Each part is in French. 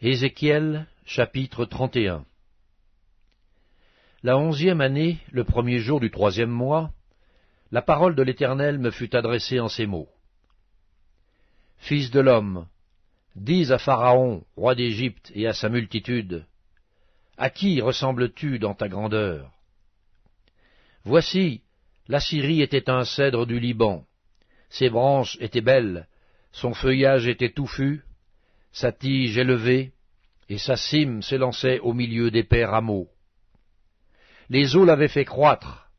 Ézéchiel chapitre 31 La onzième année, le premier jour du troisième mois, la parole de l'Éternel me fut adressée en ces mots. Fils de l'homme, dis à Pharaon, roi d'Égypte, et à sa multitude, À qui ressembles-tu dans ta grandeur Voici, l'Assyrie était un cèdre du Liban, ses branches étaient belles, son feuillage était touffu, sa tige élevée, et sa cime s'élançait au milieu des pères rameaux. Les eaux l'avaient fait croître,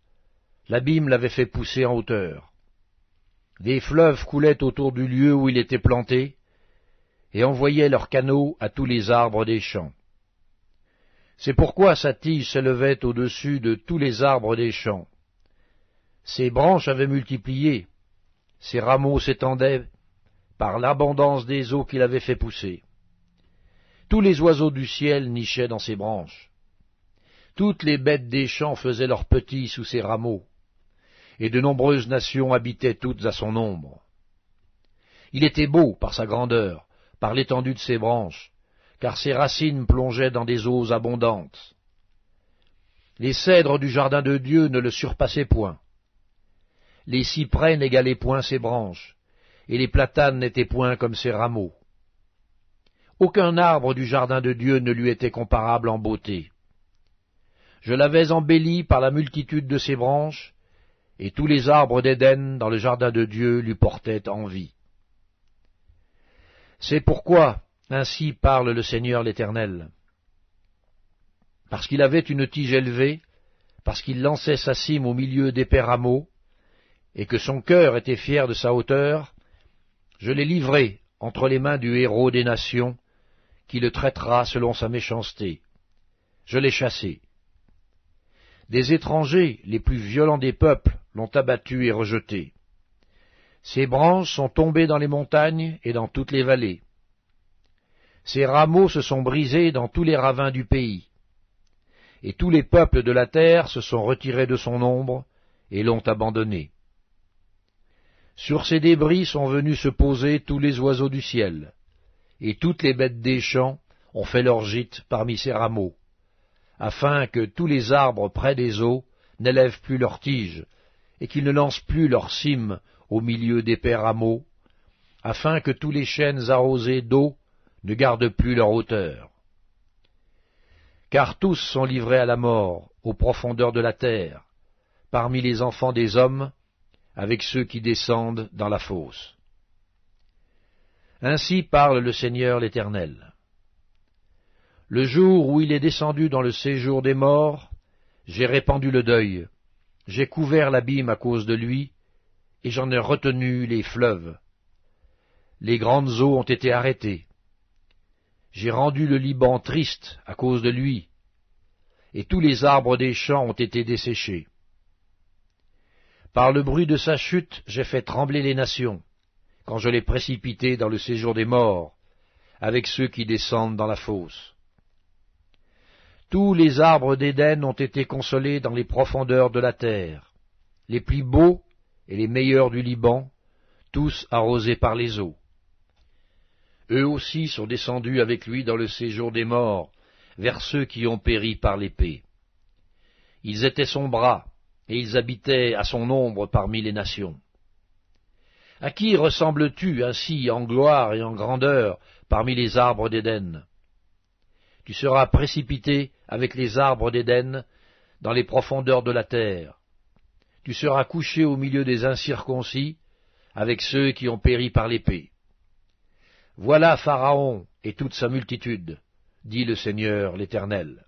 l'abîme l'avait fait pousser en hauteur. Des fleuves coulaient autour du lieu où il était planté, et envoyaient leurs canaux à tous les arbres des champs. C'est pourquoi sa tige s'élevait au-dessus de tous les arbres des champs. Ses branches avaient multiplié, ses rameaux s'étendaient, par l'abondance des eaux qu'il avait fait pousser. Tous les oiseaux du ciel nichaient dans ses branches. Toutes les bêtes des champs faisaient leurs petits sous ses rameaux, et de nombreuses nations habitaient toutes à son ombre. Il était beau par sa grandeur, par l'étendue de ses branches, car ses racines plongeaient dans des eaux abondantes. Les cèdres du jardin de Dieu ne le surpassaient point. Les cyprès n'égalaient point ses branches, et les platanes n'étaient point comme ses rameaux. Aucun arbre du jardin de Dieu ne lui était comparable en beauté. Je l'avais embelli par la multitude de ses branches, et tous les arbres d'Éden dans le jardin de Dieu lui portaient envie. C'est pourquoi ainsi parle le Seigneur l'Éternel. Parce qu'il avait une tige élevée, parce qu'il lançait sa cime au milieu d'épais rameaux, et que son cœur était fier de sa hauteur, je l'ai livré entre les mains du héros des nations, qui le traitera selon sa méchanceté. Je l'ai chassé. Des étrangers, les plus violents des peuples, l'ont abattu et rejeté. Ses branches sont tombées dans les montagnes et dans toutes les vallées. Ses rameaux se sont brisés dans tous les ravins du pays. Et tous les peuples de la terre se sont retirés de son ombre et l'ont abandonné. Sur ces débris sont venus se poser tous les oiseaux du ciel, et toutes les bêtes des champs ont fait leur gîte parmi ces rameaux, afin que tous les arbres près des eaux n'élèvent plus leurs tiges, et qu'ils ne lancent plus leurs cimes au milieu des pères rameaux, afin que tous les chênes arrosés d'eau ne gardent plus leur hauteur. Car tous sont livrés à la mort, aux profondeurs de la terre, parmi les enfants des hommes, avec ceux qui descendent dans la fosse. Ainsi parle le Seigneur l'Éternel. Le jour où il est descendu dans le séjour des morts, j'ai répandu le deuil, j'ai couvert l'abîme à cause de lui, et j'en ai retenu les fleuves. Les grandes eaux ont été arrêtées. J'ai rendu le Liban triste à cause de lui, et tous les arbres des champs ont été desséchés. Par le bruit de sa chute, j'ai fait trembler les nations, quand je l'ai précipité dans le séjour des morts, avec ceux qui descendent dans la fosse. Tous les arbres d'Éden ont été consolés dans les profondeurs de la terre, les plus beaux et les meilleurs du Liban, tous arrosés par les eaux. Eux aussi sont descendus avec lui dans le séjour des morts, vers ceux qui ont péri par l'épée. Ils étaient son bras, et ils habitaient à son ombre parmi les nations. À qui ressembles-tu ainsi en gloire et en grandeur parmi les arbres d'Éden Tu seras précipité avec les arbres d'Éden dans les profondeurs de la terre. Tu seras couché au milieu des incirconcis avec ceux qui ont péri par l'épée. Voilà Pharaon et toute sa multitude, dit le Seigneur l'Éternel.